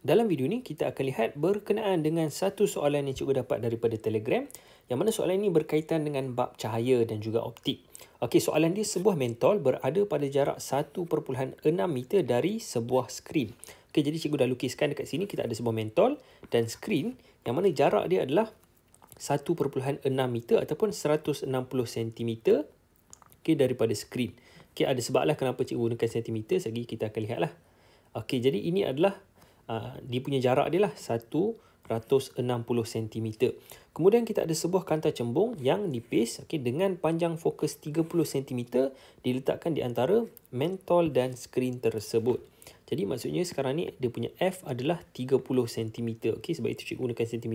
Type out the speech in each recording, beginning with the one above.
Dalam video ni kita akan lihat berkenaan dengan satu soalan yang cikgu dapat daripada Telegram yang mana soalan ini berkaitan dengan bab cahaya dan juga optik. Okey, soalan dia sebuah mentol berada pada jarak 1.6 meter dari sebuah skrin. Okey, jadi cikgu dah lukiskan dekat sini kita ada sebuah mentol dan skrin yang mana jarak dia adalah 1.6 meter ataupun 160 cm okey daripada skrin. Okey, ada sebablah kenapa cikgu gunakan sentimeter, segi kita akan lihatlah. Okey, jadi ini adalah Ah, dia punya jarak dia lah 160 cm. Kemudian kita ada sebuah kanta cembung yang nipis okay, dengan panjang fokus 30 cm diletakkan di antara mentol dan skrin tersebut. Jadi maksudnya sekarang ni dia punya F adalah 30 cm. Okay, sebab itu cikgu gunakan cm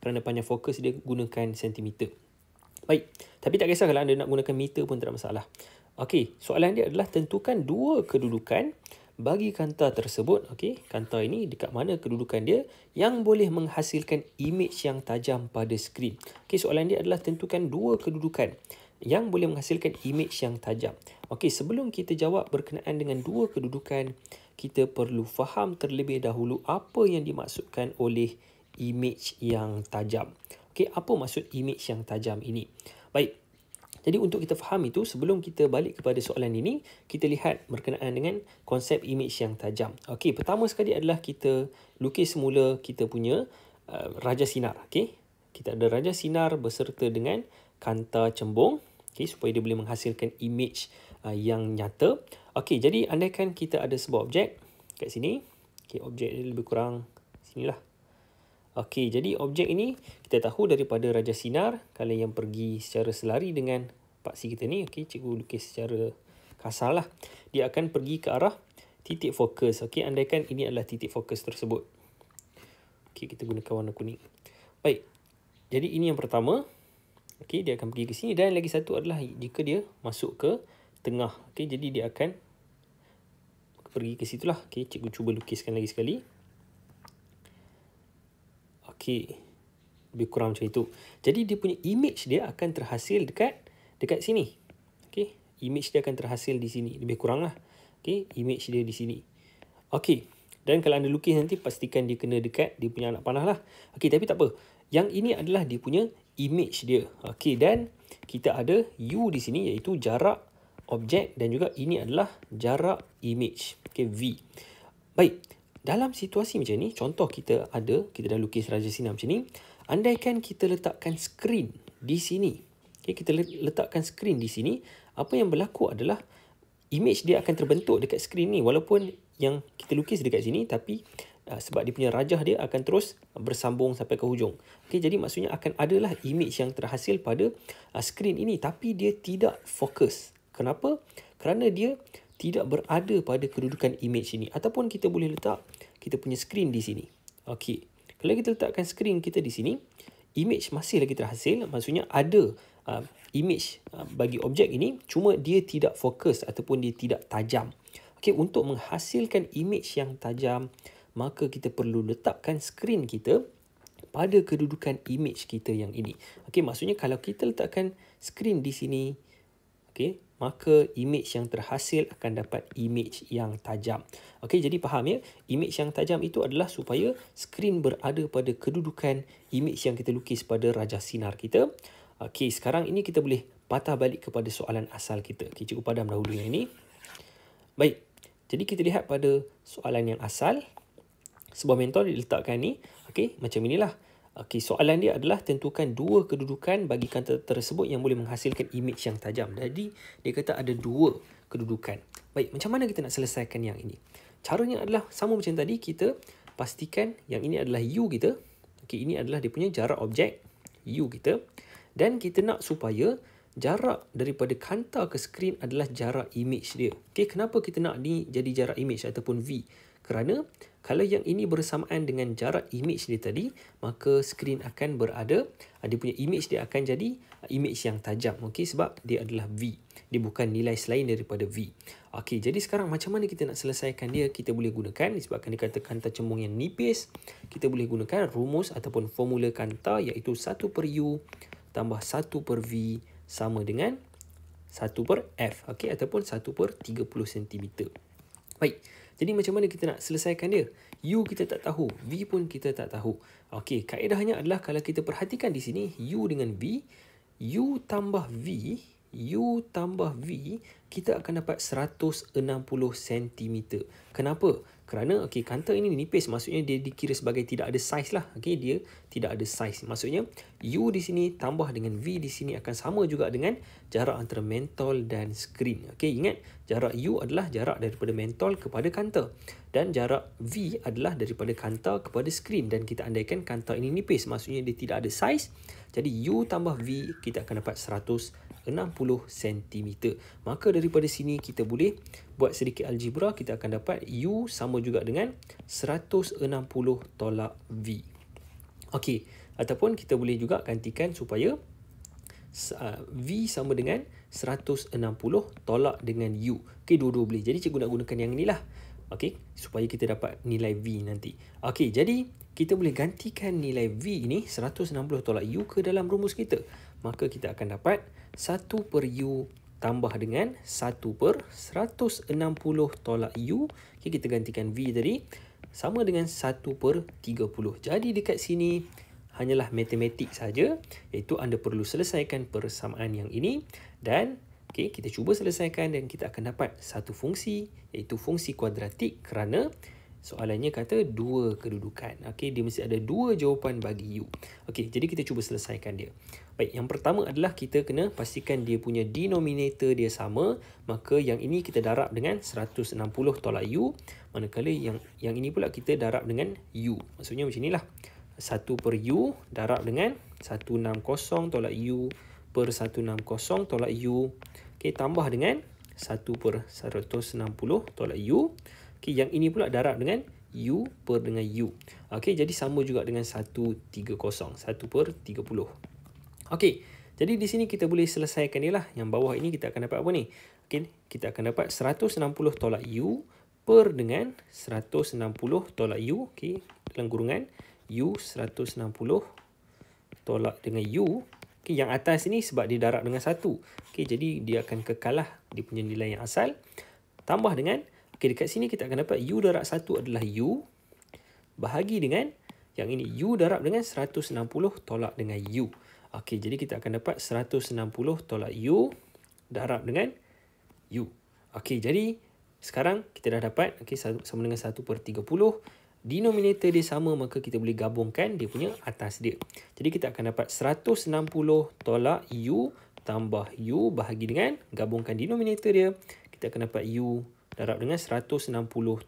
kerana panjang fokus dia gunakan cm. Baik, tapi tak kisah kalau anda nak gunakan meter pun tak ada masalah. Okey, soalan dia adalah tentukan dua kedudukan bagi kanta tersebut, okay, kanta ini dekat mana kedudukan dia yang boleh menghasilkan image yang tajam pada skrin. Okay, soalan dia adalah tentukan dua kedudukan yang boleh menghasilkan image yang tajam. Okay, sebelum kita jawab berkenaan dengan dua kedudukan, kita perlu faham terlebih dahulu apa yang dimaksudkan oleh image yang tajam. Okay, apa maksud image yang tajam ini? Baik, jadi untuk kita faham itu sebelum kita balik kepada soalan ini, kita lihat berkenaan dengan konsep imej yang tajam. Okey, pertama sekali adalah kita lukis semula kita punya uh, raja sinar, okey. Kita ada raja sinar berserta dengan kanta cembung, okey supaya dia boleh menghasilkan imej uh, yang nyata. Okey, jadi andaikan kita ada sebuah objek kat sini. Okey, objek dia lebih kurang sini lah. Okey, jadi objek ini kita tahu daripada Raja Sinar kalau yang pergi secara selari dengan paksi kita ni. Okey, cikgu lukis secara kasar lah. Dia akan pergi ke arah titik fokus. Okey, andaikan ini adalah titik fokus tersebut. Okey, kita gunakan warna kuning. Baik, jadi ini yang pertama. Okey, dia akan pergi ke sini. Dan lagi satu adalah jika dia masuk ke tengah. Okey, jadi dia akan pergi ke situ lah. Okey, cikgu cuba lukiskan lagi sekali. Okay. Lebih kurang macam itu. Jadi dia punya image dia akan terhasil dekat dekat sini. Okay. Image dia akan terhasil di sini. Lebih kurang lah. Okay. Image dia di sini. Okay. Dan kalau anda lukis nanti pastikan dia kena dekat dia punya anak panah lah. Okay. Tapi tak apa. Yang ini adalah dia punya image dia. Okay. Dan kita ada U di sini iaitu jarak objek dan juga ini adalah jarak image. Okay. V. Baik. Dalam situasi macam ni, contoh kita ada, kita dah lukis Raja Sina macam ni. Andaikan kita letakkan skrin di sini. Okay, kita letakkan skrin di sini. Apa yang berlaku adalah image dia akan terbentuk dekat skrin ni. Walaupun yang kita lukis dekat sini tapi uh, sebab dia punya rajah dia akan terus bersambung sampai ke hujung. Okay, jadi maksudnya akan adalah image yang terhasil pada uh, skrin ini tapi dia tidak fokus. Kenapa? Kerana dia tidak berada pada kedudukan imej ini. Ataupun kita boleh letak kita punya screen di sini. Okey. Kalau kita letakkan screen kita di sini, image masih lagi terhasil. Maksudnya ada uh, image uh, bagi objek ini, cuma dia tidak fokus ataupun dia tidak tajam. Okey, untuk menghasilkan image yang tajam, maka kita perlu letakkan screen kita pada kedudukan image kita yang ini. Okey, maksudnya kalau kita letakkan screen di sini, okey, maka image yang terhasil akan dapat image yang tajam. Okey, jadi faham ya? Image yang tajam itu adalah supaya skrin berada pada kedudukan image yang kita lukis pada rajah sinar kita. Okey, sekarang ini kita boleh patah balik kepada soalan asal kita. Okey, cukup padam dahulu yang ini. Baik, jadi kita lihat pada soalan yang asal. Sebuah mentor diletakkan ini. okey, macam inilah. Okey, soalan dia adalah tentukan dua kedudukan bagi kata tersebut yang boleh menghasilkan imej yang tajam. Jadi, dia kata ada dua kedudukan. Baik, macam mana kita nak selesaikan yang ini? Caranya adalah sama macam tadi, kita pastikan yang ini adalah U kita. Okey, ini adalah dia punya jarak objek U kita. Dan kita nak supaya jarak daripada kanta ke skrin adalah jarak imej dia. Okey, kenapa kita nak ni jadi jarak imej ataupun V? Kerana kalau yang ini bersamaan dengan jarak imej dia tadi, maka skrin akan berada, dia punya imej dia akan jadi imej yang tajam. Okey, sebab dia adalah V. Dia bukan nilai selain daripada V. Okey, jadi sekarang macam mana kita nak selesaikan dia? Kita boleh gunakan, disebabkan dia kata kanta cembung yang nipis, kita boleh gunakan rumus ataupun formula kanta iaitu 1 per U tambah 1 per V sama dengan 1 per F. Okey, ataupun 1 per 30 cm. Baik. Jadi macam mana kita nak selesaikan dia? U kita tak tahu, V pun kita tak tahu. Okey, kaedahnya adalah kalau kita perhatikan di sini U dengan V, U tambah V, U tambah V, kita akan dapat 160 cm. Kenapa? kerana okey kanta ini nipis maksudnya dia dikira sebagai tidak ada saiz lah okey dia tidak ada saiz maksudnya u di sini tambah dengan v di sini akan sama juga dengan jarak antara mentol dan screen okey ingat jarak u adalah jarak daripada mentol kepada kanta dan jarak v adalah daripada kanta kepada screen dan kita andaikan kanta ini nipis maksudnya dia tidak ada saiz jadi u tambah v kita akan dapat 160 cm maka daripada sini kita boleh buat sedikit algebra kita akan dapat u sama sama juga dengan 160 tolak V. Okey, ataupun kita boleh juga gantikan supaya uh, V sama dengan 160 tolak dengan U. Okey, dua-dua boleh. Jadi, cikgu nak gunakan yang inilah. Okey, supaya kita dapat nilai V nanti. Okey, jadi kita boleh gantikan nilai V ini 160 tolak U ke dalam rumus kita. Maka kita akan dapat 1 per U tambah dengan 1 per 160 tolak U. Okay, kita gantikan V tadi. Sama dengan 1 per 30. Jadi dekat sini hanyalah matematik saja. Iaitu anda perlu selesaikan persamaan yang ini. Dan okay, kita cuba selesaikan dan kita akan dapat satu fungsi. Iaitu fungsi kuadratik kerana soalannya kata dua kedudukan. Okey, dia mesti ada dua jawapan bagi you. Okey, jadi kita cuba selesaikan dia. Baik, yang pertama adalah kita kena pastikan dia punya denominator dia sama. Maka yang ini kita darab dengan 160 tolak u. Manakala yang yang ini pula kita darab dengan u. Maksudnya macam inilah. 1 per u darab dengan 160 tolak u per 160 tolak u. Okey, tambah dengan 1 per 160 tolak u. Okey, yang ini pula darab dengan U per dengan U. Okey, jadi sama juga dengan 130. 1 per 30. Okey, jadi di sini kita boleh selesaikan ni lah. Yang bawah ini kita akan dapat apa ni? Okey, kita akan dapat 160 tolak U per dengan 160 tolak U. Okey, dalam gurungan U 160 tolak dengan U. Okey, yang atas ini sebab dia darab dengan 1. Okey, jadi dia akan kekal lah dia punya nilai yang asal. Tambah dengan 160. Okey, dekat sini kita akan dapat U darab 1 adalah U bahagi dengan yang ini. U darab dengan 160 tolak dengan U. Okey, jadi kita akan dapat 160 tolak U darab dengan U. Okey, jadi sekarang kita dah dapat okay, sama dengan 1 per 30. Denominator dia sama, maka kita boleh gabungkan dia punya atas dia. Jadi kita akan dapat 160 tolak U tambah U bahagi dengan gabungkan denominator dia. Kita akan dapat U darab dengan 160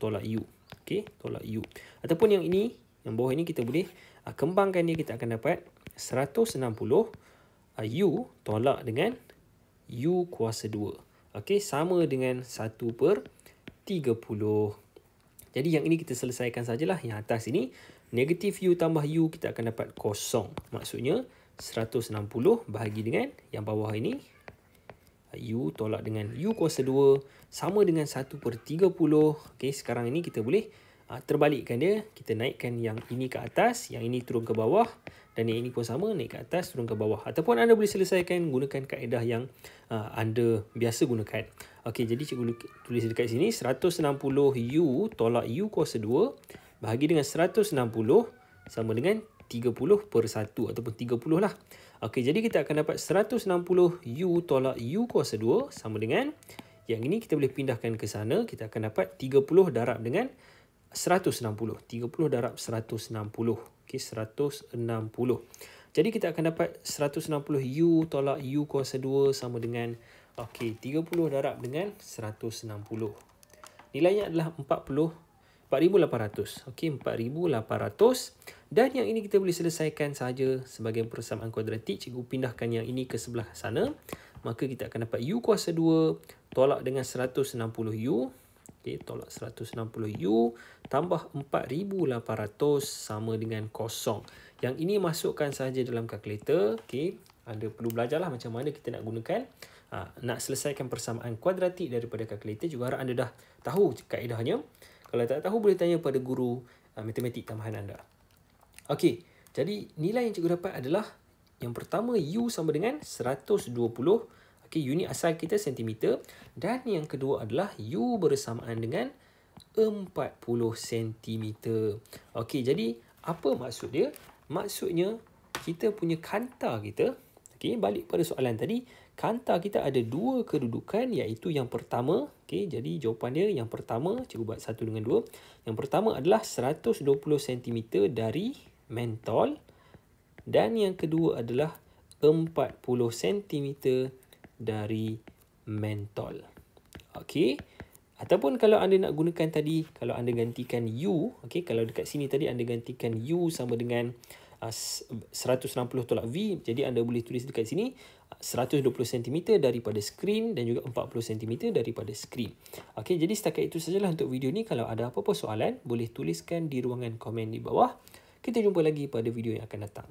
tolak U. okay, tolak U. Ataupun yang ini, yang bawah ini kita boleh uh, kembangkan dia kita akan dapat 160 uh, U tolak dengan U kuasa 2. okay, sama dengan 1 per 30. Jadi yang ini kita selesaikan sajalah. Yang atas ini, negatif U tambah U kita akan dapat kosong. Maksudnya, 160 bahagi dengan yang bawah ini U tolak dengan U kuasa 2 sama dengan 1 per 30. Okay, sekarang ini kita boleh uh, terbalikkan dia. Kita naikkan yang ini ke atas, yang ini turun ke bawah dan yang ini pun sama naik ke atas, turun ke bawah. Ataupun anda boleh selesaikan gunakan kaedah yang uh, anda biasa gunakan. Okay, jadi cikgu tulis dekat sini 160 U tolak U kuasa 2 bahagi dengan 160 sama dengan 30 per 1 ataupun 30 lah. Okey, jadi kita akan dapat 160 U tolak U kuasa 2 sama dengan yang ini kita boleh pindahkan ke sana. Kita akan dapat 30 darab dengan 160. 30 darab 160. Okey, 160. Jadi kita akan dapat 160 U tolak U kuasa 2 sama dengan okey, 30 darab dengan 160. Nilainya adalah 4800. Okey, 4800 dan yang ini kita boleh selesaikan saja sebagai persamaan kuadratik. Cikgu pindahkan yang ini ke sebelah sana, maka kita akan dapat u kuasa 2 tolak dengan 160u. Okey, tolak 160u tambah 4800 sama dengan kosong. Yang ini masukkan saja dalam kalkulator. Okey, anda perlu belajarlah macam mana kita nak gunakan ha, nak selesaikan persamaan kuadratik daripada kalkulator. Juga harap anda dah tahu kaedahnya. Kalau tak tahu boleh tanya pada guru uh, matematik tambahan anda. Okey, jadi nilai yang cikgu dapat adalah yang pertama U sama dengan 120. Okey, unit asal kita sentimeter dan yang kedua adalah U bersamaan dengan 40 sentimeter. Okey, jadi apa maksud dia? Maksudnya kita punya kanta kita, okey, balik pada soalan tadi, kanta kita ada dua kedudukan iaitu yang pertama okey jadi jawapan dia yang pertama cikgu buat satu dengan dua yang pertama adalah 120 cm dari mentol dan yang kedua adalah 40 cm dari mentol okey ataupun kalau anda nak gunakan tadi kalau anda gantikan u okay? kalau dekat sini tadi anda gantikan u sama dengan Ah, uh, 160 tolak V. Jadi anda boleh tulis dekat sini uh, 120 cm daripada skrin dan juga 40 cm daripada skrin. Okay, jadi setakat itu sajalah untuk video ni. Kalau ada apa-apa soalan, boleh tuliskan di ruangan komen di bawah. Kita jumpa lagi pada video yang akan datang.